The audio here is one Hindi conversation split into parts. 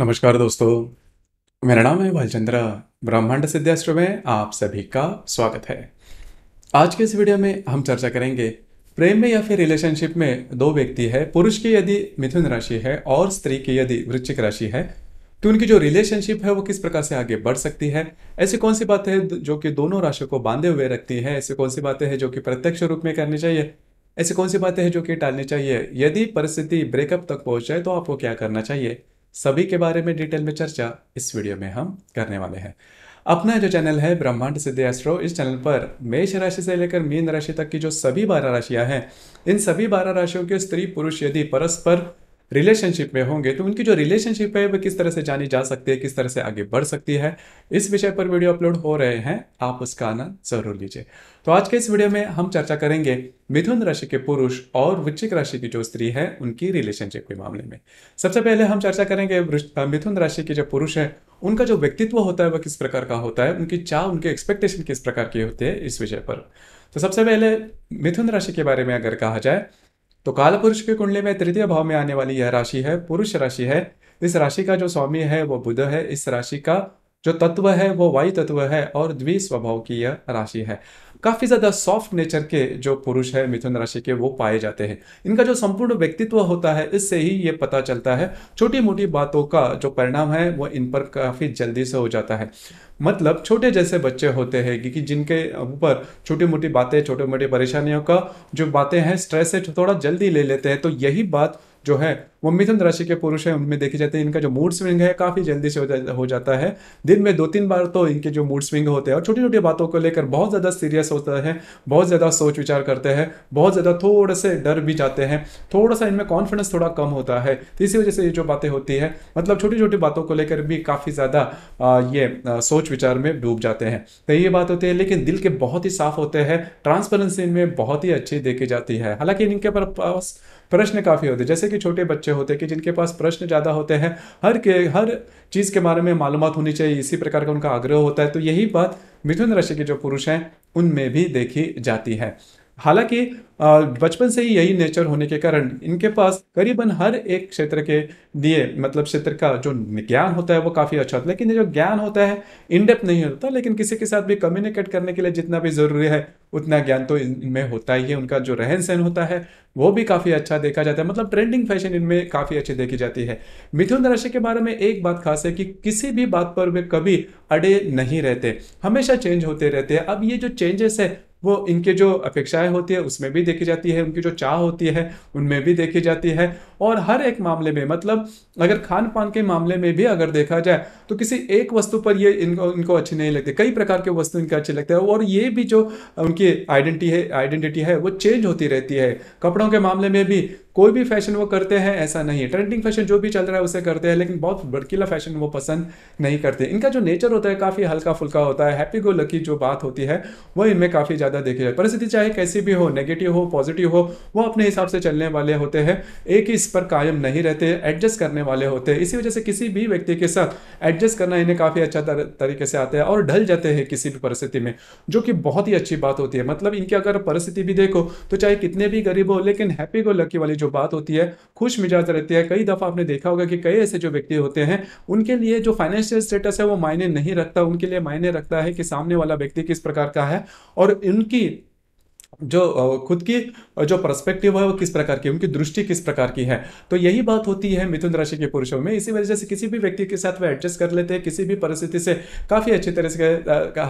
नमस्कार दोस्तों मेरा नाम है भालचंद्रा ब्रह्मांड सिद्धाश्रम में आप सभी का स्वागत है आज के इस वीडियो में हम चर्चा करेंगे प्रेम में या फिर रिलेशनशिप में दो व्यक्ति है पुरुष की यदि मिथुन राशि है और स्त्री की यदि वृश्चिक राशि है तो उनकी जो रिलेशनशिप है वो किस प्रकार से आगे बढ़ सकती है ऐसी कौन सी बातें हैं जो कि दोनों राशियों को बांधे हुए रखती है ऐसी कौन सी बातें हैं जो कि प्रत्यक्ष रूप में करनी चाहिए ऐसी कौन सी बातें हैं जो कि टालनी चाहिए यदि परिस्थिति ब्रेकअप तक पहुंच जाए तो आपको क्या करना चाहिए सभी के बारे में डिटेल में चर्चा इस वीडियो में हम करने वाले हैं अपना जो चैनल है ब्रह्मांड सिद्धि एस्ट्रो इस चैनल पर मेष राशि से लेकर मीन राशि तक की जो सभी बारह राशियां हैं इन सभी बारह राशियों के स्त्री पुरुष यदि परस्पर रिलेशनशिप में होंगे तो उनकी जो रिलेशनशिप है वह किस तरह से जानी जा सकती है किस तरह से आगे बढ़ सकती है इस विषय पर वीडियो अपलोड हो रहे हैं आप उसका आनंद जरूर लीजिए तो आज के इस वीडियो में हम चर्चा करेंगे मिथुन राशि के पुरुष और वृश्चिक राशि की जो स्त्री है उनकी रिलेशनशिप के मामले में सबसे पहले हम चर्चा करेंगे मिथुन राशि के जो पुरुष है उनका जो व्यक्तित्व होता है वह किस प्रकार का होता है उनकी चाह उनके एक्सपेक्टेशन किस प्रकार के होते हैं इस विषय पर तो सबसे पहले मिथुन राशि के बारे में अगर कहा जाए तो काल पुरुष के कुंडली में तृतीय भाव में आने वाली यह राशि है पुरुष राशि है इस राशि का जो स्वामी है वो बुध है इस राशि का जो तत्व है वो वायु तत्व है और द्वि स्वभाव की यह राशि है काफ़ी ज़्यादा सॉफ्ट नेचर के जो पुरुष है मिथुन राशि के वो पाए जाते हैं इनका जो संपूर्ण व्यक्तित्व होता है इससे ही ये पता चलता है छोटी मोटी बातों का जो परिणाम है वो इन पर काफ़ी जल्दी से हो जाता है मतलब छोटे जैसे बच्चे होते हैं क्योंकि जिनके ऊपर छोटी मोटी बातें छोटी मोटी परेशानियों का जो बातें हैं स्ट्रेस से थोड़ा जल्दी ले लेते हैं तो यही बात जो है वो मिथुन राशि के पुरुष हैं उनमें देखे जाते हैं इनका जो मूड स्विंग है काफ़ी जल्दी से हो, जाता है दिन में दो तीन बार तो इनके जो मूड स्विंग होते हैं और छोटी छोटी बातों को लेकर बहुत ज़्यादा सीरियस होता है बहुत ज़्यादा सोच विचार करते हैं बहुत ज़्यादा थोड़े से डर भी जाते हैं थोड़ा सा इनमें कॉन्फिडेंस थोड़ा कम होता है तो इसी वजह से ये जो बातें होती है मतलब छोटी छोटी बातों को लेकर भी काफ़ी ज़्यादा ये सोच विचार में डूब जाते हैं तो ये बात होती है लेकिन दिल के बहुत ही साफ होते हैं ट्रांसपेरेंसी इनमें बहुत ही अच्छी देखी जाती है हालांकि इनके पास प्रश्न काफ़ी होते जैसे कि छोटे बच्चे होते कि जिनके पास प्रश्न ज़्यादा होते हैं हर के हर चीज़ के बारे में मालूम होनी चाहिए इसी प्रकार का उनका आग्रह होता है तो यही बात मिथुन राशि के जो पुरुष हैं उनमें भी देखी जाती है हालांकि बचपन से ही यही नेचर होने के कारण इनके पास करीबन हर एक क्षेत्र के लिए मतलब क्षेत्र का जो ज्ञान होता है वो काफ़ी अच्छा होता है लेकिन ये जो ज्ञान होता है इनडेप्थ नहीं होता लेकिन किसी के साथ भी कम्युनिकेट करने के लिए जितना भी ज़रूरी है उतना ज्ञान तो इनमें होता ही है उनका जो रहन सहन होता है वो भी काफ़ी अच्छा देखा जाता है मतलब ट्रेंडिंग फैशन इनमें काफ़ी अच्छी देखी जाती है मिथुन राशि के बारे में एक बात खास है कि किसी भी बात पर वे कभी अड़े नहीं रहते हमेशा चेंज होते रहते हैं अब ये जो चेंजेस है वो इनके जो अपेक्षाएं होती है उसमें भी देखी जाती है उनकी जो चाह होती है उनमें भी देखी जाती है और हर एक मामले में मतलब अगर खान पान के मामले में भी अगर देखा जाए तो किसी एक वस्तु पर ये इनको इनको अच्छे नहीं लगते कई प्रकार के वस्तु इनके अच्छे लगते हैं और ये भी जो उनकी आइडेंटिटी है आइडेंटिटी है वो चेंज होती रहती है कपड़ों के मामले में भी कोई भी फैशन वो करते हैं ऐसा नहीं है ट्रेंडिंग फैशन जो भी चल रहा है उसे करते हैं लेकिन बहुत भड़कीला फैशन वो पसंद नहीं करते इनका जो नेचर होता है काफ़ी हल्का फुल्का होता है हैप्पी गो लकी जो बात होती है वो इनमें काफ़ी ज़्यादा देखी जाए परिस्थिति चाहे कैसी भी हो नेगेटिव हो पॉजिटिव हो वो अपने हिसाब से चलने वाले होते हैं एक ही इस पर कायम नहीं रहते एडजस्ट करने वाले होते हैं इसी वजह से किसी भी व्यक्ति के साथ एडजस्ट करना इन्हें काफ़ी अच्छा तरीके से आता है और ढल जाते हैं किसी भी परिस्थिति में जो कि बहुत ही अच्छी बात होती है मतलब इनकी अगर परिस्थिति भी देखो तो चाहे कितने भी गरीब हो लेकिन हैप्पी गो लकी वाली जो बात होती है खुश मिजाज रहती है कई दफ़ा आपने देखा होगा कि कई ऐसे जो व्यक्ति होते हैं उनके लिए जो फाइनेंशियल स्टेटस है वो मायने नहीं रखता उनके लिए मायने रखता है कि सामने वाला व्यक्ति किस प्रकार का है और उनकी जो खुद की जो परस्पेक्टिव है वो किस प्रकार की उनकी दृष्टि किस प्रकार की है तो यही बात होती है मिथुन राशि के पुरुषों में इसी वजह से किसी भी व्यक्ति के साथ वे एडजस्ट कर लेते हैं किसी भी परिस्थिति से काफ़ी अच्छी तरह से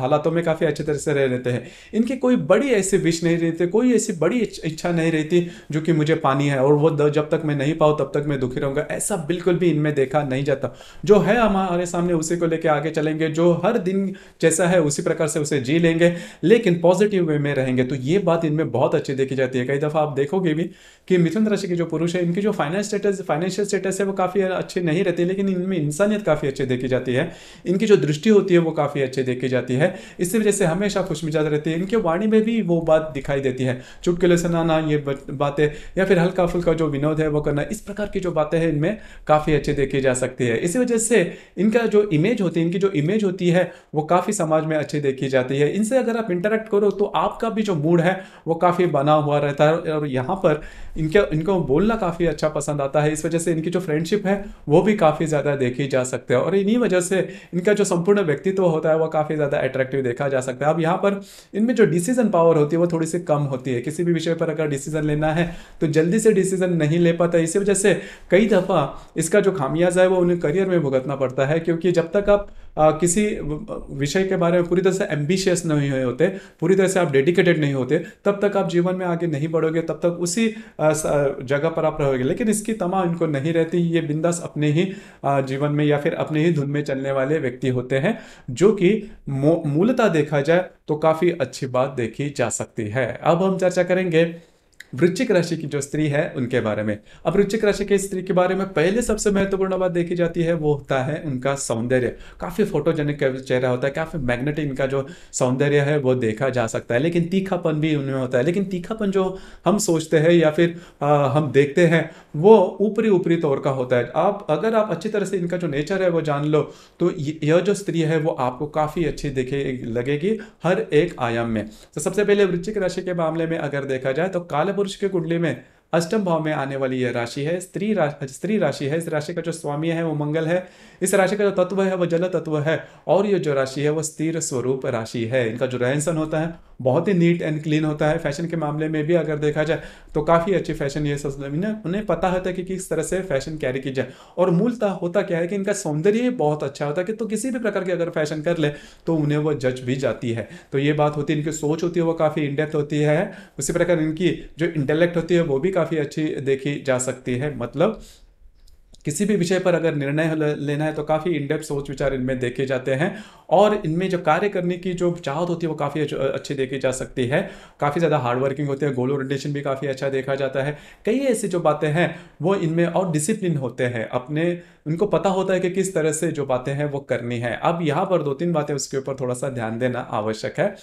हालातों में काफ़ी अच्छी तरह से रह लेते हैं इनकी कोई बड़ी ऐसी विश नहीं रहती कोई ऐसी बड़ी इच्छा नहीं रहती जो कि मुझे पानी है और वो जब तक मैं नहीं पाऊँ तब तक मैं दुखी रहूँगा ऐसा बिल्कुल भी इनमें देखा नहीं जाता जो है हमारे सामने उसी को लेकर आगे चलेंगे जो हर दिन जैसा है उसी प्रकार से उसे जी लेंगे लेकिन पॉजिटिव वे में रहेंगे तो ये बात बात इनमें बहुत अच्छी देखी जाती है कई दफ़ा आप देखोगे भी कि मिथुन राशि के जो पुरुष है इनकी जो फाइनेंस स्टेटस फाइनेंशियल स्टेटस है वो काफ़ी अच्छे नहीं रहती लेकिन इनमें इंसानियत काफ़ी अच्छी देखी जाती है इनकी जो दृष्टि होती है वो काफ़ी अच्छी देखी जाती है इसी वजह से हमेशा खुशमिजाज रहती है इनके वाणी में भी वो बात दिखाई देती है चुटकुले सुनाना ये बातें या फिर हल्का फुल्का जो विनोद है वो करना इस प्रकार की जो बातें हैं इनमें काफ़ी अच्छी देखी जा सकती है इसी वजह से इनका जो इमेज होती है इनकी जो इमेज होती है वो काफ़ी समाज में अच्छी देखी जाती है इनसे अगर आप इंटरेक्ट करो तो आपका भी जो मूड है वो काफ़ी बना हुआ रहता है और यहाँ पर इनके इनको बोलना काफ़ी अच्छा पसंद आता है इस वजह से इनकी जो फ्रेंडशिप है वो भी काफ़ी ज़्यादा देखी जा सकती है और इन्हीं वजह से इनका जो संपूर्ण व्यक्तित्व होता है वो काफ़ी ज़्यादा अट्रैक्टिव देखा जा सकता है अब यहाँ पर इनमें जो डिसीजन पावर होती है वो थोड़ी सी कम होती है किसी भी विषय पर अगर डिसीजन लेना है तो जल्दी से डिसीजन नहीं ले पाता इसी वजह से कई दफ़ा इसका जो खामियाजा है वो उन्हें करियर में भुगतना पड़ता है क्योंकि जब तक आप आ, किसी विषय के बारे में पूरी तरह से एम्बिशियस नहीं हुए होते पूरी तरह से आप डेडिकेटेड नहीं होते तब तक आप जीवन में आगे नहीं बढ़ोगे तब तक उसी जगह पर आप रहोगे लेकिन इसकी तमा इनको नहीं रहती ये बिंदास अपने ही जीवन में या फिर अपने ही धुन में चलने वाले व्यक्ति होते हैं जो कि मूलता देखा जाए तो काफ़ी अच्छी बात देखी जा सकती है अब हम चर्चा करेंगे वृश्चिक राशि की जो स्त्री है उनके बारे में अब वृश्चिक राशि के स्त्री के बारे में पहले सबसे महत्वपूर्ण बात देखी जाती है वो होता है उनका सौंदर्य काफ़ी फोटोजेनिक चेहरा होता है काफ़ी मैग्नेटिक इनका जो सौंदर्य है वो देखा जा सकता है लेकिन तीखापन भी उनमें होता है लेकिन तीखापन जो हम सोचते हैं या फिर आ, हम देखते हैं वो ऊपरी ऊपरी तौर का होता है आप अगर आप अच्छी तरह से इनका जो नेचर है वो जान लो तो यह जो स्त्री है वो आपको काफ़ी अच्छी दिखे लगेगी हर एक आयाम में तो सबसे पहले वृश्चिक राशि के मामले में अगर देखा जाए तो कालपुर पुरुष के कुंडली में अष्टम भाव में आने वाली यह राशि है स्त्री राशि स्त्री राशि है इस राशि का जो स्वामी है वो मंगल है इस राशि का जो तत्व है वो जल तत्व है और ये जो राशि है वो स्थिर स्वरूप राशि है इनका जो रहन सहन होता है बहुत ही नीट एंड क्लीन होता है फैशन के मामले में भी अगर देखा जाए तो काफ़ी अच्छे फैशन ये सजमीन उन्हें पता होता है कि किस तरह से फैशन कैरी की जाए और मूलतः होता क्या है कि इनका सौंदर्य ही बहुत अच्छा होता है कि तो किसी भी प्रकार के अगर फैशन कर ले तो उन्हें वो जज भी जाती है तो ये बात होती है इनकी सोच होती है वो काफ़ी इंडेप्थ होती है उसी प्रकार इनकी जो इंटेलेक्ट होती है वो भी काफ़ी अच्छी देखी जा सकती है मतलब किसी भी विषय पर अगर निर्णय लेना है तो काफ़ी इनडेप्थ सोच विचार इनमें देखे जाते हैं और इनमें जो कार्य करने की जो चाहत होती है वो काफ़ी अच्छी देखी जा सकती है काफ़ी ज़्यादा हार्डवर्किंग होते हैं गोल ओरिएंटेशन भी काफ़ी अच्छा देखा जाता है कई ऐसी जो बातें हैं वो इनमें और डिसिप्लिन होते हैं अपने उनको पता होता है कि किस तरह से जो बातें हैं वो करनी है अब यहाँ पर दो तीन बातें उसके ऊपर थोड़ा सा ध्यान देना आवश्यक है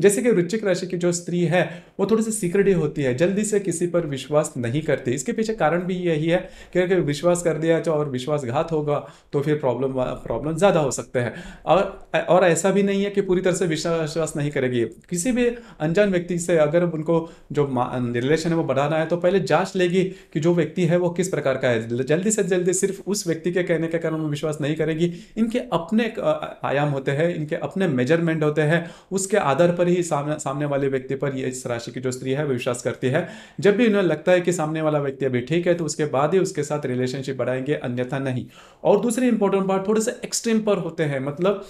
जैसे कि वृश्चिक राशि की जो स्त्री है वो थोड़ी सी सीक्रेटिव होती है जल्दी से किसी पर विश्वास नहीं करती इसके पीछे कारण भी यही है कि अगर विश्वास कर दिया लिया जाए और विश्वासघात होगा तो फिर प्रॉब्लम प्रॉब्लम ज़्यादा हो सकते हैं और और ऐसा भी नहीं है कि पूरी तरह से विश्वास नहीं करेगी किसी भी अनजान व्यक्ति से अगर उनको जो रिलेशन है वो बढ़ाना है तो पहले जाँच लेगी कि जो व्यक्ति है वो किस प्रकार का है जल्दी से जल्दी सिर्फ उस व्यक्ति के कहने के कारण वो विश्वास नहीं करेगी इनके अपने आयाम होते हैं इनके अपने मेजरमेंट होते हैं उसके आधार पर ही सामने सामने वाले व्यक्ति पर ये इस राशि की जो स्त्री है वो विश्वास करती है जब भी उन्हें लगता है कि सामने वाला व्यक्ति अभी ठीक है तो उसके बाद ही उसके साथ रिलेशनशिप बढ़ाएंगे पाएंगे अन्यथा नहीं और दूसरी इंपॉर्टेंट बात थोड़े से एक्सट्रीम पर होते हैं मतलब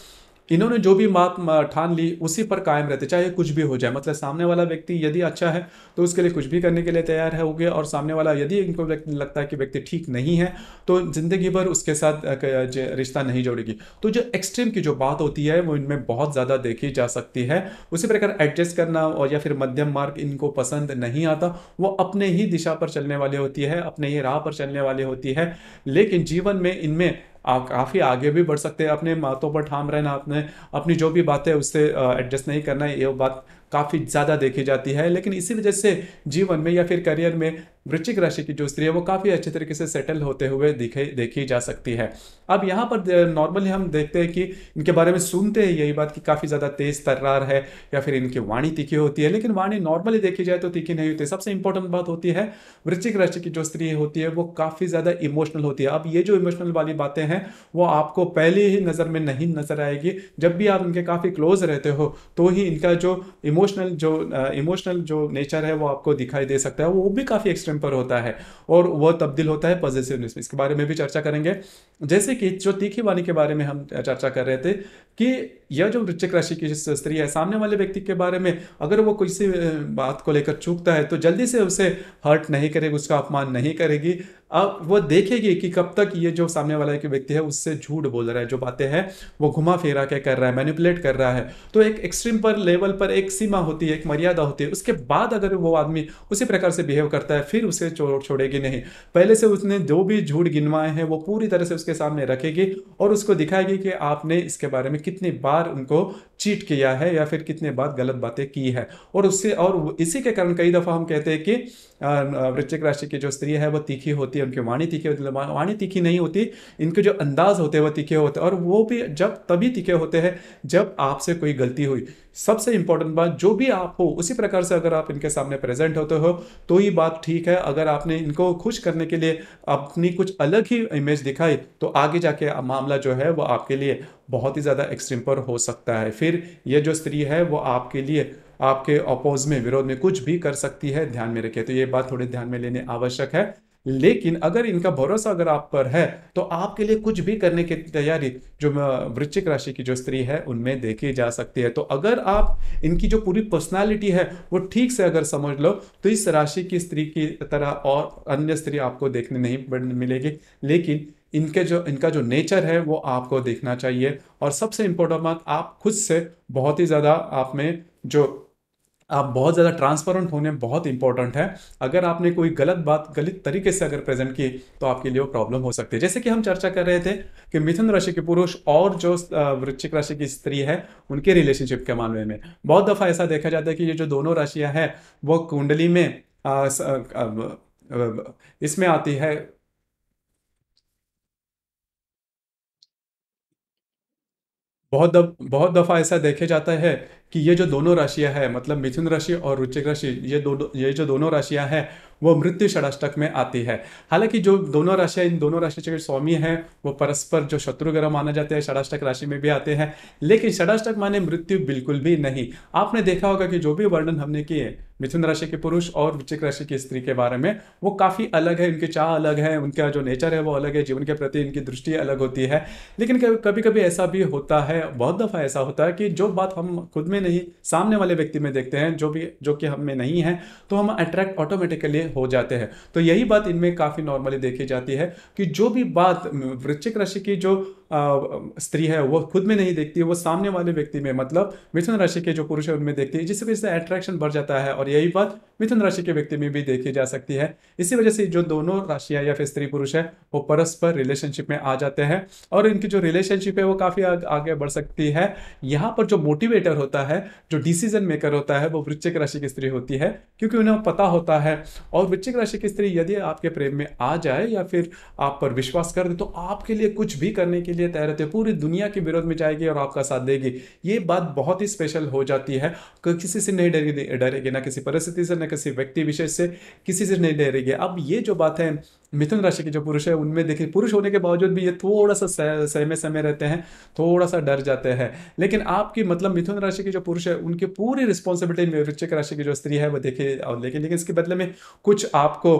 इन्होंने जो भी बात ठान ली उसी पर कायम रहते चाहे कुछ भी हो जाए मतलब सामने वाला व्यक्ति यदि अच्छा है तो उसके लिए कुछ भी करने के लिए तैयार है हो गया और सामने वाला यदि इनको लगता है कि व्यक्ति ठीक नहीं है तो ज़िंदगी भर उसके साथ रिश्ता नहीं जोड़ेगी तो जो एक्सट्रीम की जो बात होती है वो इनमें बहुत ज़्यादा देखी जा सकती है उसी प्रकार एडजस्ट करना और या फिर मध्यम मार्ग इनको पसंद नहीं आता वो अपने ही दिशा पर चलने वाली होती है अपने ही राह पर चलने वाली होती है लेकिन जीवन में इनमें आप काफ़ी आगे भी बढ़ सकते हैं अपने बातों पर ठाम रहना अपने अपनी जो भी बात है उससे एडजस्ट नहीं करना है ये बात काफ़ी ज़्यादा देखी जाती है लेकिन इसी वजह से जीवन में या फिर करियर में वृश्चिक राशि की जो स्त्री है वो काफ़ी अच्छे तरीके से सेटल होते हुए दिखे देखी जा सकती है अब यहाँ पर नॉर्मली हम देखते हैं कि इनके बारे में सुनते हैं यही बात कि काफ़ी ज़्यादा तेज़ तर्रार है या फिर इनकी वाणी तीखी होती है लेकिन वाणी नॉर्मली देखी जाए तो तीखी नहीं होती सबसे इंपॉर्टेंट बात होती है वृश्चिक राशि की जो स्त्री होती है वो काफ़ी ज़्यादा इमोशनल होती है अब ये जो इमोशनल वाली बातें हैं वो आपको पहले ही नज़र में नहीं नज़र आएगी जब भी आप इनके काफ़ी क्लोज रहते हो तो ही इनका जो इमो इमोशनल जो इमोशनल uh, जो नेचर है वो आपको दिखाई दे सकता है वो भी काफ़ी एक्सट्रीम पर होता है और वह तब्दील होता है पॉजिटिवनेस में इसके बारे में भी चर्चा करेंगे जैसे कि जो तीखी वाणी के बारे में हम चर्चा कर रहे थे कि यह जो वृश्चिक राशि की स्त्री है सामने वाले व्यक्ति के बारे में अगर वो किसी बात को लेकर चूकता है तो जल्दी से उसे हर्ट नहीं करेगी उसका अपमान नहीं करेगी अब वो देखेगी कि कब तक ये जो सामने वाला एक व्यक्ति है उससे झूठ बोल रहा है जो बातें हैं वो घुमा फिरा के कर रहा है मैनिपुलेट कर रहा है तो एक एक्सट्रीम पर लेवल पर एक सीमा होती है एक मर्यादा होती है उसके बाद अगर वो आदमी उसी प्रकार से बिहेव करता है फिर उसे छोड़ छोड़ेगी नहीं पहले से उसने जो भी झूठ गिनवाए हैं वो पूरी तरह से उसके सामने रखेगी और उसको दिखाएगी कि आपने इसके बारे में कितनी बार बार उनको चीट किया है या फिर कितने बात गलत बातें की है और उससे और इसी के कारण कई दफ़ा हम कहते हैं कि वृश्चिक राशि की जो स्त्री है वो तीखी होती है उनकी वाणी तीखी होती है वाणी तीखी नहीं होती इनके जो अंदाज होते हैं वो तीखे होते हैं और वो भी जब तभी तीखे होते हैं जब आपसे कोई गलती हुई सबसे इंपॉर्टेंट बात जो भी आप हो उसी प्रकार से अगर आप इनके सामने प्रेजेंट होते हो तो ये बात ठीक है अगर आपने इनको खुश करने के लिए अपनी कुछ अलग ही इमेज दिखाई तो आगे जाके मामला जो है वो आपके लिए बहुत ही ज़्यादा एक्सट्रीम पर हो सकता है फिर फिर ये जो स्त्री है वो आपके लिए आपके अपोज में विरोध में कुछ भी कर सकती है ध्यान में रखिए तो ये बात थोड़ी ध्यान में लेने आवश्यक है लेकिन अगर इनका भरोसा अगर आप पर है तो आपके लिए कुछ भी करने की तैयारी जो वृश्चिक राशि की जो स्त्री है उनमें देखी जा सकती है तो अगर आप इनकी जो पूरी पर्सनालिटी है वो ठीक से अगर समझ लो तो इस राशि की स्त्री की तरह और अन्य स्त्री आपको देखने नहीं मिलेगी लेकिन इनके जो इनका जो नेचर है वो आपको देखना चाहिए और सबसे इम्पोर्टेंट बात आप खुद से बहुत ही ज़्यादा आप में जो आप बहुत ज़्यादा ट्रांसपेरेंट होने बहुत इंपॉर्टेंट है अगर आपने कोई गलत बात गलत तरीके से अगर प्रेजेंट की तो आपके लिए वो प्रॉब्लम हो सकती है जैसे कि हम चर्चा कर रहे थे कि मिथुन राशि के पुरुष और जो वृश्चिक राशि की स्त्री है उनके रिलेशनशिप के मामले में बहुत दफ़ा ऐसा देखा जाता है कि ये जो दोनों राशियाँ हैं वो कुंडली में आ, स, आ, आ, इसमें आती है बहुत दब, बहुत दफ़ा ऐसा देखे जाता है कि ये जो दोनों राशियां हैं मतलब मिथुन राशि और रुचिक राशि ये दो ये जो दोनों राशियां हैं वो मृत्यु षडाष्टक में आती है हालांकि जो दोनों राशियां इन दोनों राशि के स्वामी हैं वो परस्पर जो शत्रुग्रह माना जाते हैं षडाष्टक राशि में भी आते हैं लेकिन षडाष्टक माने मृत्यु बिल्कुल भी नहीं आपने देखा होगा कि जो भी वर्णन हमने किए मिथुन राशि के पुरुष और वृश्चिक राशि की स्त्री के बारे में वो काफ़ी अलग है इनकी चाह अलग है उनका जो नेचर है वो अलग है जीवन के प्रति इनकी दृष्टि अलग होती है लेकिन कभी कभी ऐसा भी होता है बहुत दफ़ा ऐसा होता है कि जो बात हम खुद में नहीं सामने वाले व्यक्ति में देखते हैं जो भी जो कि हम में नहीं है तो हम अट्रैक्ट ऑटोमेटिकली हो जाते हैं तो यही बात इनमें काफ़ी नॉर्मली देखी जाती है कि जो भी बात वृश्चिक राशि की जो स्त्री है वो खुद में नहीं देखती है वो सामने वाले व्यक्ति में मतलब मिथुन राशि के जो पुरुष है उनमें देखती है जिससे वजह से अट्रैक्शन बढ़ जाता है और यही बात मिथुन राशि के व्यक्ति में भी देखी जा सकती है इसी वजह से जो दोनों राशियां या फिर स्त्री पुरुष है वो परस्पर रिलेशनशिप में आ जाते हैं और इनकी जो रिलेशनशिप है वो काफ़ी आगे बढ़ सकती है यहाँ पर जो मोटिवेटर होता है जो डिसीजन मेकर होता है वो वृश्चिक राशि की स्त्री होती है क्योंकि उन्हें पता होता है और वृश्चिक राशि की स्त्री यदि आपके प्रेम में आ जाए या फिर आप पर विश्वास कर दे तो आपके लिए कुछ भी करने के लिए तैयार रहते पूरी दुनिया के विरोध में जाएगी और आपका साथ देगी ये बात बहुत ही स्पेशल हो जाती है किसी से नहीं डरेगी डरेगी ना किसी परिस्थिति से न किसी व्यक्ति विशेष से किसी से नहीं है अब ये जो बात है मिथुन राशि के जो पुरुष है उनमें देखिए पुरुष होने के बावजूद भी ये थोड़ा सा सहमे सहमे रहते हैं थोड़ा सा डर जाते हैं लेकिन आपकी मतलब मिथुन राशि के जो पुरुष है उनकी पूरी रिस्पॉन्सिबिलिटी वृश्चिक राशि की जो स्त्री है वो देखे और लेकिन लेकिन इसके बदले में कुछ आपको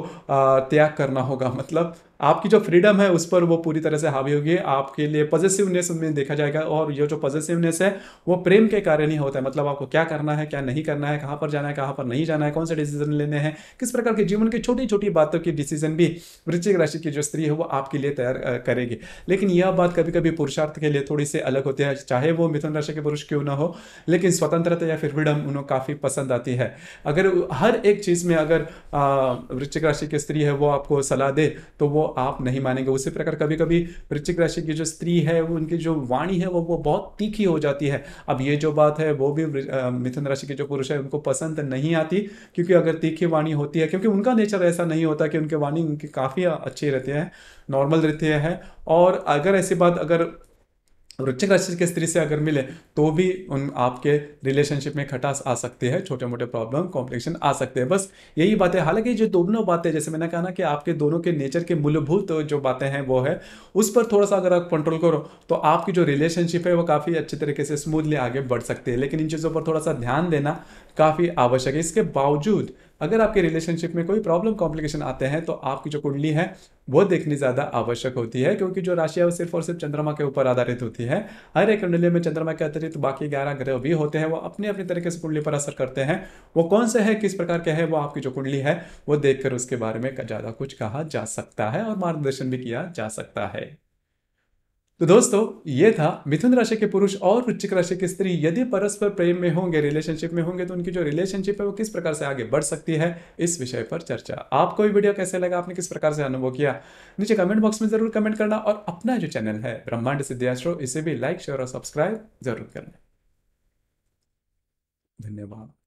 त्याग करना होगा मतलब आपकी जो फ्रीडम है उस पर वो पूरी तरह से हावी होगी आपके लिए पॉजिटिवनेस उनमें देखा जाएगा और ये जो पॉजिटिवनेस है वो प्रेम के कारण ही होता है मतलब आपको क्या करना है क्या नहीं करना है कहाँ पर जाना है कहाँ पर नहीं जाना है कौन से डिसीजन लेने हैं किस प्रकार के जीवन की छोटी छोटी बातों की डिसीजन भी वृश्चिक राशि की जो स्त्री है वो आपके लिए तैयार करेगी लेकिन यह बात कभी कभी पुरुषार्थ के लिए थोड़ी सी अलग होती है चाहे वो मिथुन राशि के पुरुष क्यों ना हो लेकिन स्वतंत्रता या फिर फ्रीडम उन्हें काफ़ी पसंद आती है अगर हर एक चीज़ में अगर वृश्चिक राशि की स्त्री है वो आपको सलाह दे तो वो आप नहीं मानेंगे उसी प्रकार कभी कभी वृश्चिक राशि की जो स्त्री है उनकी जो वाणी है वो वो बहुत तीखी हो जाती है अब ये जो बात है वो भी मिथुन राशि के जो पुरुष है उनको पसंद नहीं आती क्योंकि अगर तीखी वाणी होती है क्योंकि उनका नेचर ऐसा नहीं होता कि उनके वाणी उनकी काफ़ी काफ़ी अच्छे रहते हैं नॉर्मल रहते हैं और अगर ऐसी बात अगर वृश्चिक राशि के स्त्री से अगर मिले तो भी उन आपके रिलेशनशिप में खटास आ सकती है छोटे मोटे प्रॉब्लम कॉम्प्लिकेशन आ सकते हैं बस यही बातें हालांकि जो दोनों बातें जैसे मैंने कहा ना कि आपके दोनों के नेचर के मूलभूत जो बातें हैं वो है उस पर थोड़ा सा अगर आप कंट्रोल करो तो आपकी जो रिलेशनशिप है वो काफ़ी अच्छे तरीके से स्मूथली आगे बढ़ सकती है लेकिन इन चीज़ों पर थोड़ा सा ध्यान देना काफ़ी आवश्यक है इसके बावजूद अगर आपके रिलेशनशिप में कोई प्रॉब्लम कॉम्प्लिकेशन आते हैं तो आपकी जो कुंडली है वो देखनी ज़्यादा आवश्यक होती है क्योंकि जो राशि है वो सिर्फ और सिर्फ चंद्रमा के ऊपर आधारित होती है हर एक कुंडली में चंद्रमा के अतिरिक्त तो बाकी ग्यारह ग्रह भी होते हैं वो अपने अपने तरीके से कुंडली पर असर करते हैं वो कौन से है किस प्रकार के है वो आपकी जो कुंडली है वो देखकर उसके बारे में ज़्यादा कुछ कहा जा सकता है और मार्गदर्शन भी किया जा सकता है तो दोस्तों ये था मिथुन राशि के पुरुष और वृश्चिक राशि की स्त्री यदि परस्पर प्रेम में होंगे रिलेशनशिप में होंगे तो उनकी जो रिलेशनशिप है वो किस प्रकार से आगे बढ़ सकती है इस विषय पर चर्चा आपको ये वीडियो कैसे लगा आपने किस प्रकार से अनुभव किया नीचे कमेंट बॉक्स में जरूर कमेंट करना और अपना जो चैनल है ब्रह्मांड सिद्धाश्रो इसे भी लाइक शेयर और सब्सक्राइब जरूर करना धन्यवाद